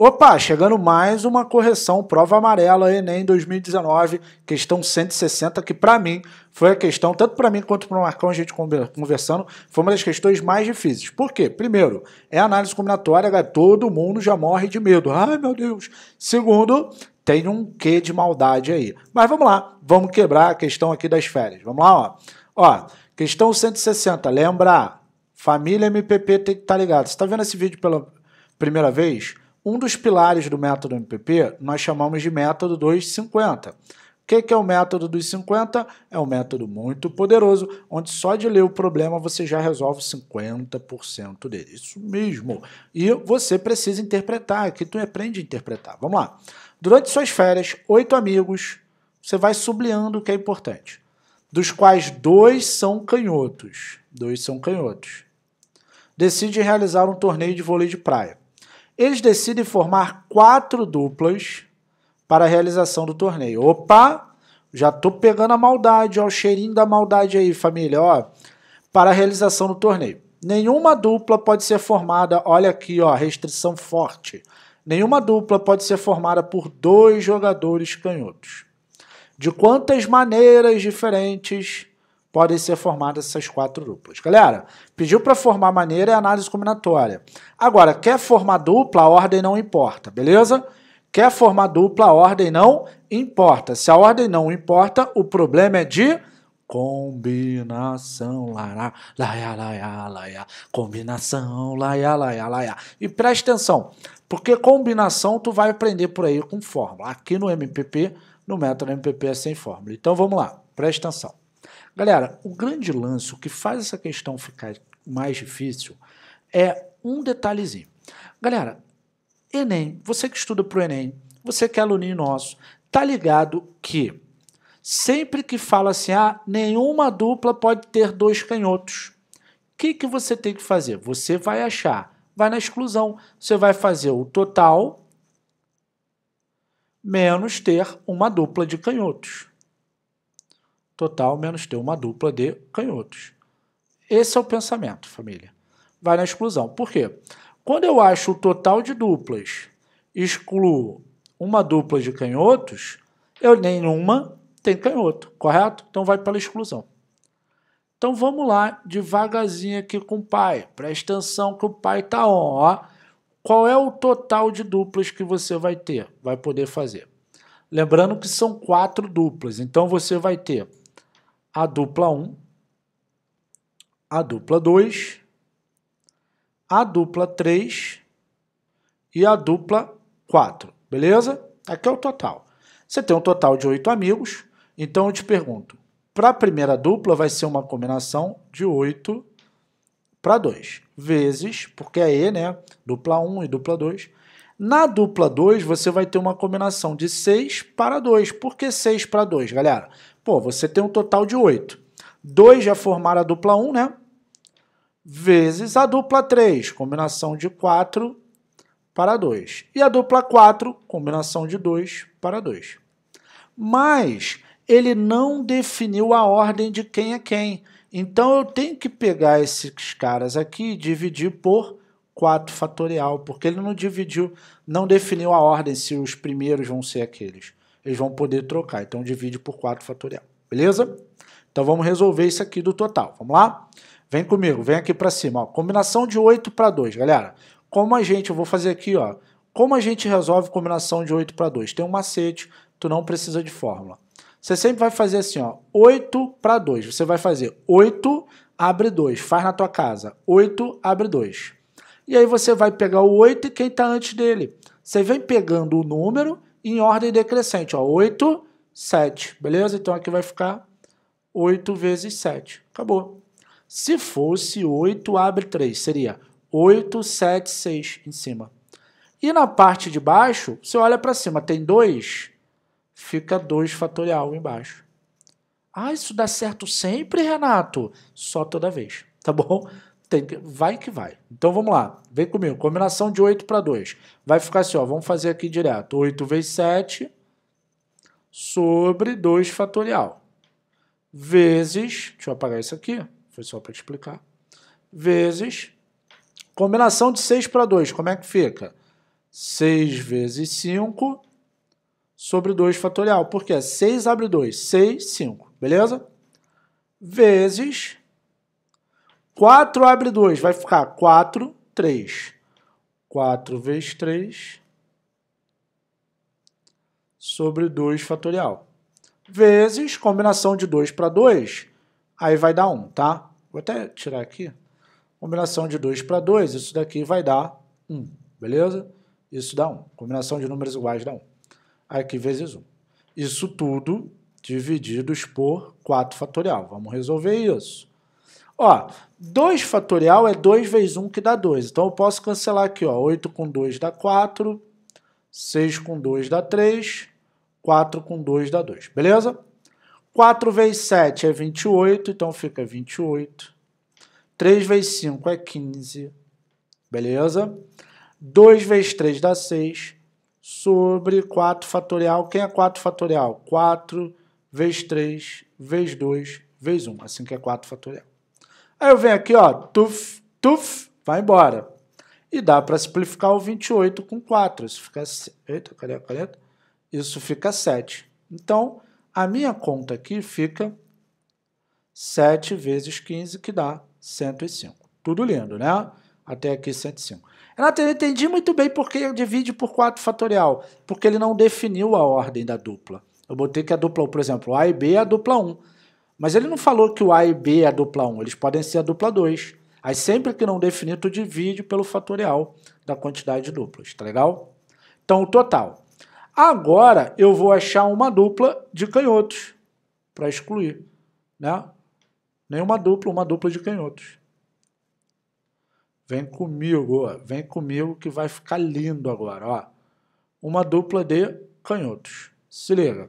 Opa, chegando mais uma correção, prova amarela Enem 2019, questão 160, que para mim foi a questão, tanto para mim quanto para o Marcão, a gente conversando, foi uma das questões mais difíceis. Por quê? Primeiro, é análise combinatória, todo mundo já morre de medo. Ai, meu Deus. Segundo, tem um quê de maldade aí. Mas vamos lá, vamos quebrar a questão aqui das férias. Vamos lá, ó. Ó, questão 160, lembra, família MPP tem que estar tá ligado. Você está vendo esse vídeo pela primeira vez? Um dos pilares do método MPP nós chamamos de método dos 50. O que, é o método dos 50? É um método muito poderoso, onde só de ler o problema você já resolve 50% dele. Isso mesmo. E você precisa interpretar, que tu aprende a interpretar. Vamos lá. Durante suas férias, oito amigos, você vai sublinhando o que é importante. Dos quais dois são canhotos. Dois são canhotos. Decide realizar um torneio de vôlei de praia eles decidem formar quatro duplas para a realização do torneio. Opa, já tô pegando a maldade, ó, o cheirinho da maldade aí, família, ó, para a realização do torneio. Nenhuma dupla pode ser formada, olha aqui, ó, restrição forte. Nenhuma dupla pode ser formada por dois jogadores canhotos. De quantas maneiras diferentes podem ser formadas essas quatro duplas. Galera, pediu para formar maneira é análise combinatória. Agora, quer formar dupla, a ordem não importa, beleza? Quer formar dupla, a ordem não importa. Se a ordem não importa, o problema é de combinação, laia, laia, laia, combinação, laia, laia, laia. E presta atenção, porque combinação tu vai aprender por aí com fórmula. Aqui no MPP, no método MPP é sem fórmula. Então vamos lá, presta atenção. Galera, o grande lance, o que faz essa questão ficar mais difícil é um detalhezinho. Galera, Enem, você que estuda para o Enem, você que é aluninho nosso, tá ligado que sempre que fala assim, ah, nenhuma dupla pode ter dois canhotos, o que, que você tem que fazer? Você vai achar, vai na exclusão, você vai fazer o total menos ter uma dupla de canhotos total menos ter uma dupla de canhotos. Esse é o pensamento, família. Vai na exclusão. Por quê? Quando eu acho o total de duplas, excluo uma dupla de canhotos, eu nem numa tem canhoto, correto? Então vai pela exclusão. Então vamos lá, devagarzinho aqui com o pai. Presta atenção que o pai está on, ó. Qual é o total de duplas que você vai ter, vai poder fazer? Lembrando que são quatro duplas, então você vai ter a dupla 1, a dupla 2, a dupla 3 e a dupla 4, beleza? Aqui é o total. Você tem um total de 8 amigos, então eu te pergunto, para a primeira dupla vai ser uma combinação de 8 para 2, vezes, porque é E, né? Dupla 1 e dupla 2. Na dupla 2, você vai ter uma combinação de 6 para 2. Por que 6 para 2, galera? Pô, você tem um total de 8. 2 já formaram a dupla 1, né? Vezes a dupla 3, combinação de 4 para 2. E a dupla 4, combinação de 2 para 2. Mas ele não definiu a ordem de quem é quem. Então eu tenho que pegar esses caras aqui e dividir por 4 fatorial, porque ele não dividiu, não definiu a ordem se os primeiros vão ser aqueles eles vão poder trocar. Então, divide por 4 fatorial, beleza? Então, vamos resolver isso aqui do total. Vamos lá? Vem comigo, vem aqui para cima. Ó. Combinação de 8 para 2, galera. Como a gente, eu vou fazer aqui, ó. Como a gente resolve combinação de 8 para 2? Tem um macete, tu não precisa de fórmula. Você sempre vai fazer assim, ó, 8 para 2. Você vai fazer 8, abre 2. Faz na tua casa. 8, abre 2. E aí você vai pegar o 8 e quem está antes dele. Você vem pegando o número em ordem decrescente, ó, 8, 7, beleza? Então aqui vai ficar 8 vezes 7, acabou. Se fosse 8, abre 3, seria 8, 7, 6 em cima. E na parte de baixo, você olha para cima, tem 2, fica 2 fatorial embaixo. Ah, isso dá certo sempre, Renato? Só toda vez, tá bom? tem que, vai que vai. Então vamos lá, vem comigo. Combinação de 8 para 2. Vai ficar assim, ó, vamos fazer aqui direto. 8 vezes 7 sobre 2 fatorial. Vezes, deixa eu apagar isso aqui, foi só para explicar. Vezes, combinação de 6 para 2, como é que fica? 6 vezes 5 sobre 2 fatorial. Por quê? 6 abre 2, 6, 5, beleza? Vezes 4 abre 2, vai ficar 4, 3. 4 vezes 3 sobre 2 fatorial. Vezes combinação de 2 para 2, aí vai dar 1, tá? Vou até tirar aqui. Combinação de 2 para 2, isso daqui vai dar 1, beleza? Isso dá 1. Combinação de números iguais dá 1. Aqui vezes 1. Isso tudo divididos por 4 fatorial. Vamos resolver isso. Ó, 2 fatorial é 2 vezes 1 que dá 2. Então eu posso cancelar aqui, ó. 8 com 2 dá 4, 6 com 2 dá 3, 4 com 2 dá 2, beleza? 4 vezes 7 é 28, então fica 28. 3 vezes 5 é 15, beleza? 2 vezes 3 dá 6, sobre 4 fatorial. Quem é 4 fatorial? 4 vezes 3 vezes 2 vezes 1, assim que é 4 fatorial. Aí eu venho aqui, ó, tuf, tuf, vai embora. E dá para simplificar o 28 com 4. Isso fica. Eita, cadê a caneta? Isso fica 7. Então, a minha conta aqui fica 7 vezes 15, que dá 105. Tudo lindo, né? Até aqui 105. Renato, eu entendi muito bem por porque divide por 4 fatorial, porque ele não definiu a ordem da dupla. Eu botei que a dupla, por exemplo, A e B é a dupla 1. Mas ele não falou que o A e B é a dupla 1, eles podem ser a dupla 2. Aí sempre que não definir, tu divide pelo fatorial da quantidade de duplas, tá legal? Então, o total. Agora, eu vou achar uma dupla de canhotos para excluir, né? Nenhuma dupla, uma dupla de canhotos. Vem comigo, ó. vem comigo que vai ficar lindo agora, ó. Uma dupla de canhotos. Se liga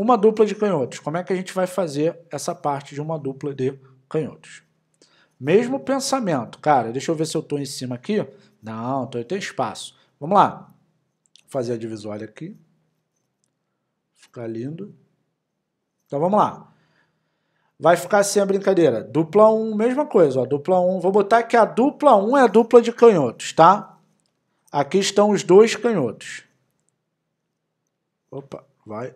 uma dupla de canhotos. Como é que a gente vai fazer essa parte de uma dupla de canhotos? Mesmo pensamento, cara. Deixa eu ver se eu estou em cima aqui. Não, tô, tem espaço. Vamos lá. Fazer a divisória aqui. Ficar lindo. Então vamos lá. Vai ficar assim a brincadeira. Dupla 1, mesma coisa. Ó, dupla 1. Vou botar que a dupla 1 é a dupla de canhotos, tá? Aqui estão os dois canhotos. Opa, vai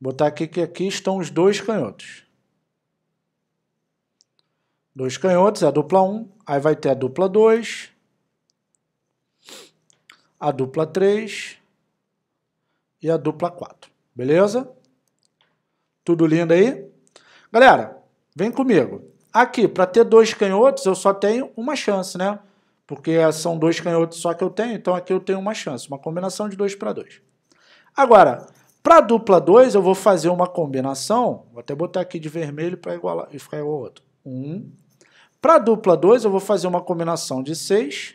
botar aqui que aqui estão os dois canhotos. Dois canhotos, é a dupla 1, um, aí vai ter a dupla 2, a dupla 3 e a dupla 4. Beleza? Tudo lindo aí? Galera, vem comigo. Aqui, para ter dois canhotos, eu só tenho uma chance, né? Porque são dois canhotos só que eu tenho, então aqui eu tenho uma chance, uma combinação de dois para dois. Agora, para a dupla 2, eu vou fazer uma combinação, vou até botar aqui de vermelho para igualar e ficar igual ao outro. 1. Um. Para a dupla 2, eu vou fazer uma combinação de 6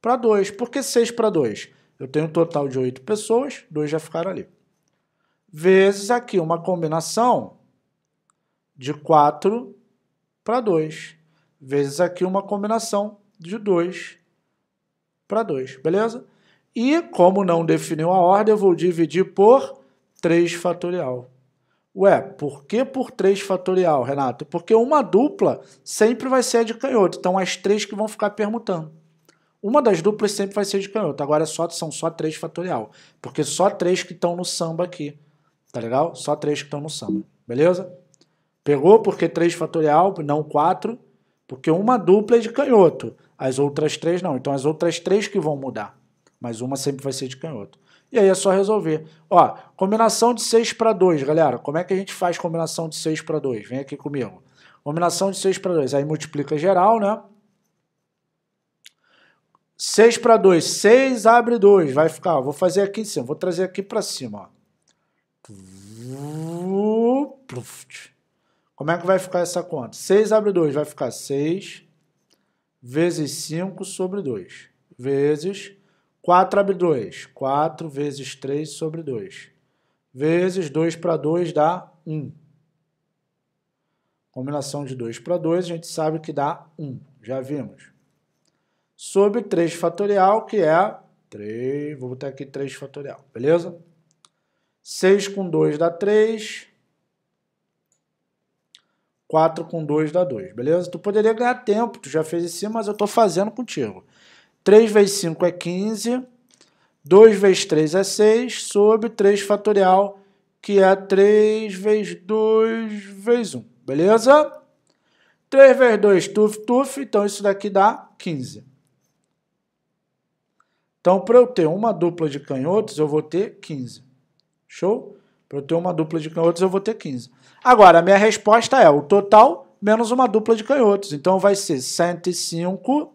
para 2. Por que 6 para 2? Eu tenho um total de 8 pessoas, 2 já ficaram ali. Vezes aqui uma combinação de 4 para 2. Vezes aqui uma combinação de 2 para 2, beleza? E como não definiu a ordem, eu vou dividir por 3 fatorial. Ué, por que por 3 fatorial, Renato? Porque uma dupla sempre vai ser a de canhoto, então as três que vão ficar permutando. Uma das duplas sempre vai ser de canhoto, agora só, são só 3 fatorial, porque só três que estão no samba aqui, tá legal? Só três que estão no samba, beleza? Pegou porque 3 fatorial, não 4, porque uma dupla é de canhoto, as outras três não, então as outras três que vão mudar, mas uma sempre vai ser de canhoto. E aí é só resolver. Ó, combinação de 6 para 2, galera. Como é que a gente faz combinação de 6 para 2? Vem aqui comigo. Combinação de 6 para 2. Aí multiplica geral, né? 6 para 2. 6 abre 2. Vai ficar, ó, vou fazer aqui em cima. Vou trazer aqui para cima, ó. Como é que vai ficar essa conta? 6 abre 2 vai ficar 6 vezes 5 sobre 2 vezes 4 abre 2. 4 vezes 3 sobre 2. Vezes 2 para 2 dá 1. Combinação de 2 para 2, a gente sabe que dá 1. Já vimos. Sobre 3 fatorial, que é 3. Vou botar aqui 3 fatorial, beleza? 6 com 2 dá 3. 4 com 2 dá 2, beleza? Tu poderia ganhar tempo, tu já fez isso, mas eu estou fazendo contigo. 3 vezes 5 é 15, 2 vezes 3 é 6, sobre 3 fatorial, que é 3 vezes 2 vezes 1, beleza? 3 vezes 2, tuf, tuf, então isso daqui dá 15. Então, para eu ter uma dupla de canhotos, eu vou ter 15. Show? Para eu ter uma dupla de canhotos, eu vou ter 15. Agora, a minha resposta é o total menos uma dupla de canhotos. Então, vai ser 105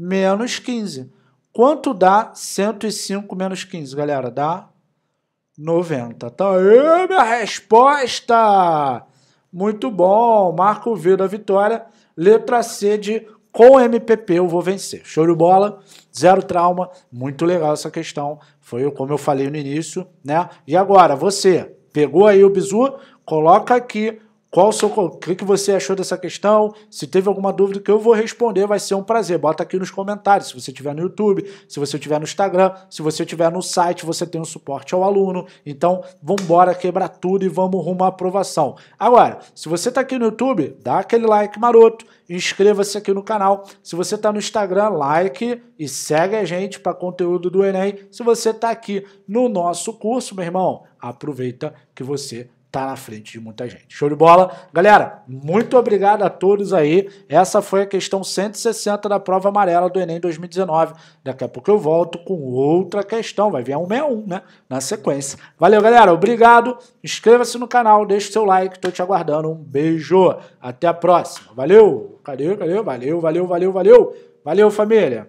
menos 15. Quanto dá 105 menos 15, galera? Dá 90. Tá aí minha resposta! Muito bom! Marco V da vitória. Letra C de com MPP eu vou vencer. Show de bola, zero trauma. Muito legal essa questão. Foi como eu falei no início, né? E agora, você pegou aí o bizu, coloca aqui qual seu, o que, que você achou dessa questão? Se teve alguma dúvida que eu vou responder, vai ser um prazer. Bota aqui nos comentários. Se você tiver no YouTube, se você tiver no Instagram, se você tiver no site, você tem um suporte ao aluno. Então, vamos embora quebrar tudo e vamos rumo à aprovação. Agora, se você está aqui no YouTube, dá aquele like maroto, inscreva-se aqui no canal. Se você está no Instagram, like e segue a gente para conteúdo do Enem. Se você está aqui no nosso curso, meu irmão, aproveita que você tá na frente de muita gente. Show de bola? Galera, muito obrigado a todos aí. Essa foi a questão 160 da prova amarela do Enem 2019. Daqui a pouco eu volto com outra questão. Vai vir a 161, né? Na sequência. Valeu, galera. Obrigado. Inscreva-se no canal, deixe seu like. Tô te aguardando. Um beijo. Até a próxima. Valeu. Cadê? Cadê? Valeu, valeu, valeu, valeu. Valeu, família.